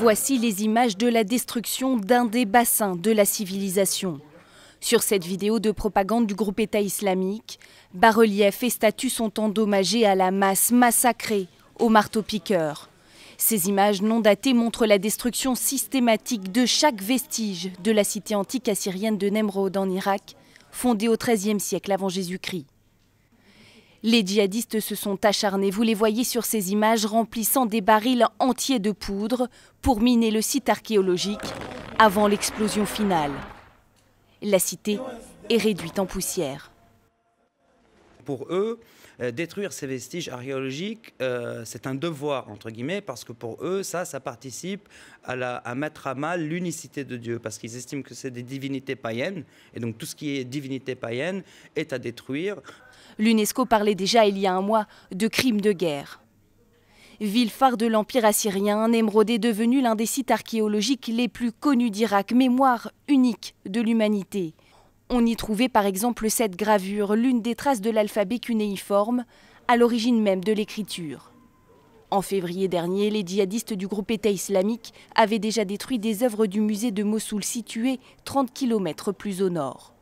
Voici les images de la destruction d'un des bassins de la civilisation. Sur cette vidéo de propagande du groupe État islamique, bas-reliefs et statues sont endommagés à la masse, massacrée au marteau-piqueur. Ces images non datées montrent la destruction systématique de chaque vestige de la cité antique assyrienne de Nemrod en Irak, fondée au XIIIe siècle avant Jésus-Christ. Les djihadistes se sont acharnés, vous les voyez sur ces images, remplissant des barils entiers de poudre pour miner le site archéologique avant l'explosion finale. La cité est réduite en poussière pour eux, euh, détruire ces vestiges archéologiques, euh, c'est un devoir, entre guillemets, parce que pour eux, ça, ça participe à, mettre à mal l'unicité de Dieu, parce qu'ils estiment que c'est des divinités païennes, et donc tout ce qui est divinité païenne est à détruire. L'UNESCO parlait déjà il y a un mois de crimes de guerre. Ville phare de l'Empire assyrien, Nemrod est devenu l'un des sites archéologiques les plus connus d'Irak, mémoire unique de l'humanité. On y trouvait par exemple cette gravure, l'une des traces de l'alphabet cunéiforme, à l'origine même de l'écriture. En février dernier, les djihadistes du groupe État islamique avaient déjà détruit des œuvres du musée de Mossoul situé 30 km plus au nord.